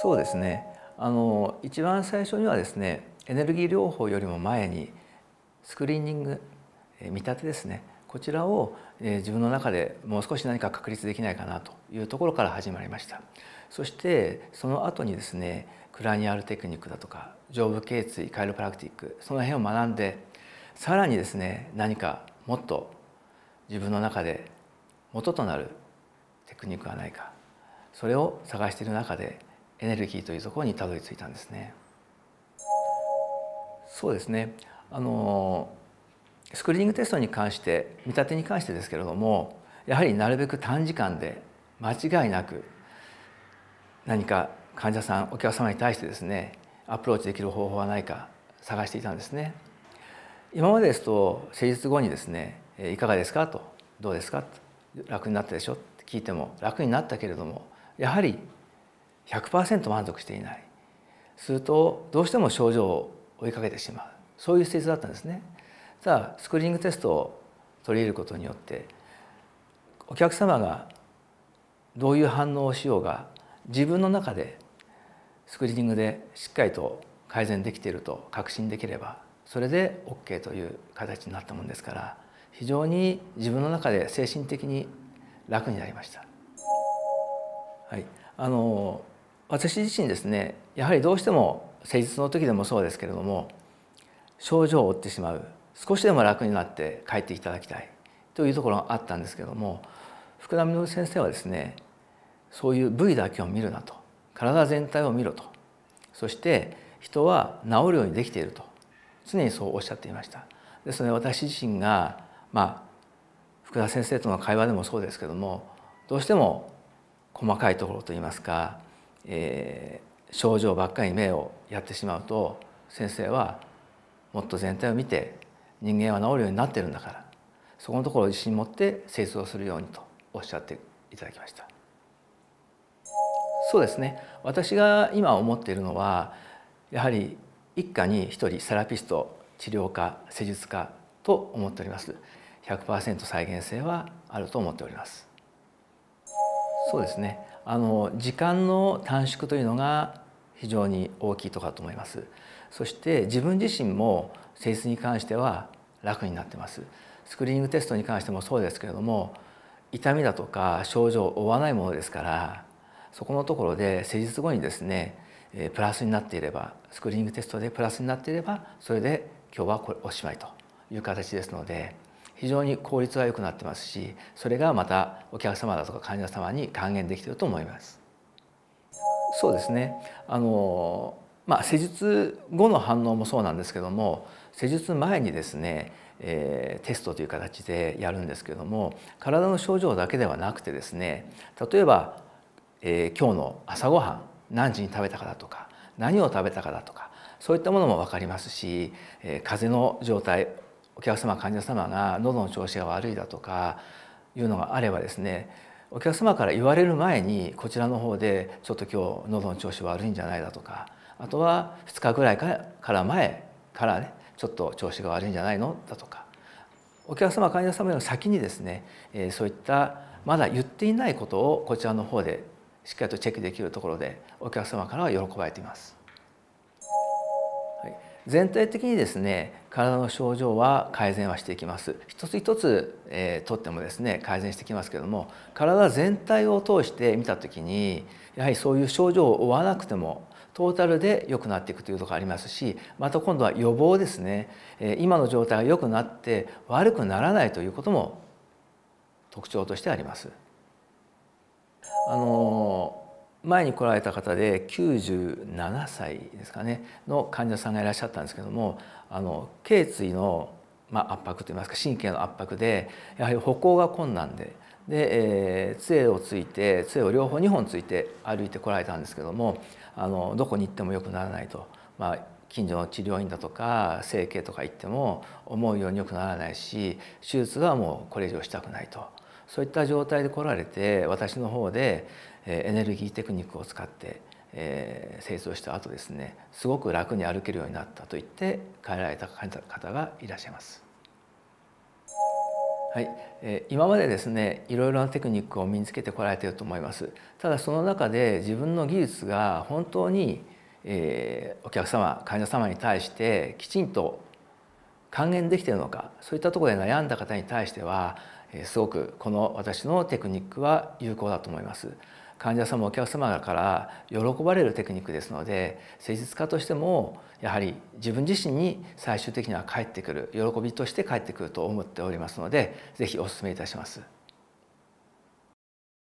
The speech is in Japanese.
そうですねあの一番最初にはですねエネルギー療法よりも前にスクリーニング見立てですねこちらをえ自分の中でもう少し何か確立できないかなというところから始まりましたそしてその後にですねクラニアルテクニックだとか上部頚椎カイロプラクティックその辺を学んでさらにですね何かもっと自分の中で元となるテクニックはないかそれを探している中でエネルギーというところにたどり着いたんですね。そうですねあのスクリーニングテストに関して見立てに関してですけれどもやはりなるべく短時間で間違いなく何か患者さんお客様に対してですねアプローチできる方法はないか探していたんですね。今までですと施術後にですね「いかがですか?」と「どうですか?」と「楽になったでしょ?」って聞いても楽になったけれどもやはり100%満足していないするとどうしても症状を追いかけてしまうそういう性質だったんですね。さあスクリーニングテストを取り入れることによってお客様がどういう反応をしようが自分の中でスクリーニングでしっかりと改善できていると確信できればそれで OK という形になったもんですから非常に自分の中で精神的に楽になりました。はい、あの私自身ですねやはりどうしても施術の時でもそうですけれども症状を負ってしまう少しでも楽になって帰っていただきたいというところがあったんですけども福田稔先生はですねそういう部位だけを見るなと体全体を見ろとそして人は治るようにできていると常にそうおっしゃっていましたですので私自身がまあ福田先生との会話でもそうですけどもどうしても細かいところといいますかえー、症状ばっかり目をやってしまうと先生はもっと全体を見て人間は治るようになってるんだからそこのところを自信持って清掃するようにとおっしゃっていただきました。そうですね私が今思っているのはやはり一家に一人セラピスト治療家施術家と思っております100%再現性はあると思っておりますそうですねあの時間の短縮というのが非常に大きいとかと思いますそして自分自身も性質に関しては楽になってますスクリーニングテストに関してもそうですけれども痛みだとか症状を負わないものですからそこのところで施術後にですねプラスになっていればスクリーニングテストでプラスになっていればそれで今日はこれおしまいという形ですので非常に効率は良くなってますしそれがまたお客様だとか患者様に還元できていると思います。そうですねあの、まあ、施術後の反応もそうなんですけども施術前にですねえー、テストという形でやるんですけども体の症状だけではなくてですね例えば、えー、今日の朝ごはん何時に食べたかだとか何を食べたかだとかそういったものも分かりますし、えー、風邪の状態お客様患者様が喉の調子が悪いだとかいうのがあればですねお客様から言われる前にこちらの方でちょっと今日喉の調子悪いんじゃないだとかあとは2日ぐらいから前からねちょっと調子が悪いんじゃないのだとかお客様患者様への先にですねそういったまだ言っていないことをこちらの方でしっかりとチェックできるところでお客様からは喜ばれています。全体的にですね体の症状は改善はしていきます一つ一つ、えー、とってもですね改善してきますけども体全体を通して見た時にやはりそういう症状を負わなくてもトータルで良くなっていくというとこありますしまた今度は予防ですね、えー、今の状態が良くなって悪くならないということも特徴としてあります。あのー前に来られた方で97歳ですかねの患者さんがいらっしゃったんですけどもあの頸椎の、まあ、圧迫といいますか神経の圧迫でやはり歩行が困難でで、えー、杖をついて杖を両方2本ついて歩いてこられたんですけどもあのどこに行っても良くならないと、まあ、近所の治療院だとか整形とか行っても思うように良くならないし手術はもうこれ以上したくないと。そういった状態で来られて私の方でエネルギーテクニックを使ってえー、清掃した後ですねすごく楽に歩けるようになったと言って帰られた方がいらっしゃいます。はい、えー、今までですねいろいろなテクニックを身につけてこられていると思いますただその中で自分の技術が本当に、えー、お客様患者様に対してきちんと還元できているのかそういったところで悩んだ方に対してはすごくこの私のテクニックは有効だと思います。患者様お客様から喜ばれるテクニックですので施術家としてもやはり自分自身に最終的には返ってくる喜びとして返ってくると思っておりますので是非お勧めいたします。